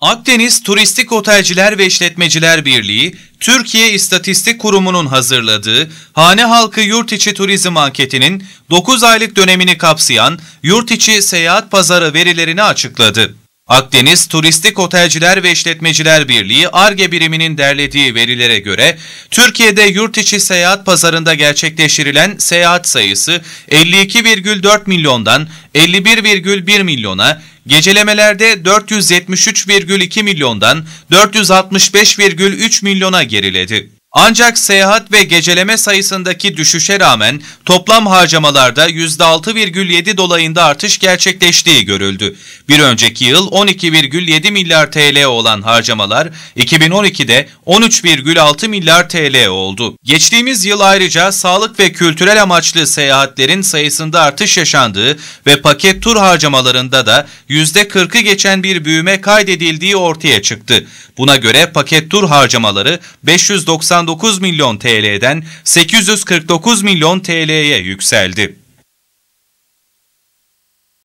Akdeniz Turistik Otelciler ve İşletmeciler Birliği, Türkiye İstatistik Kurumu'nun hazırladığı Hane Halkı Yurt İçi Turizm Anketi'nin 9 aylık dönemini kapsayan Yurt İçi Seyahat Pazarı verilerini açıkladı. Akdeniz Turistik Otelciler ve İşletmeciler Birliği ARGE biriminin derlediği verilere göre Türkiye'de yurt içi seyahat pazarında gerçekleştirilen seyahat sayısı 52,4 milyondan 51,1 milyona, gecelemelerde 473,2 milyondan 465,3 milyona geriledi. Ancak seyahat ve geceleme sayısındaki düşüşe rağmen toplam harcamalarda %6,7 dolayında artış gerçekleştiği görüldü. Bir önceki yıl 12,7 milyar TL olan harcamalar 2012'de 13,6 milyar TL oldu. Geçtiğimiz yıl ayrıca sağlık ve kültürel amaçlı seyahatlerin sayısında artış yaşandığı ve paket tur harcamalarında da %40'ı geçen bir büyüme kaydedildiği ortaya çıktı. Buna göre paket tur harcamaları 590 889 milyon TL'den 849 milyon TL'ye yükseldi.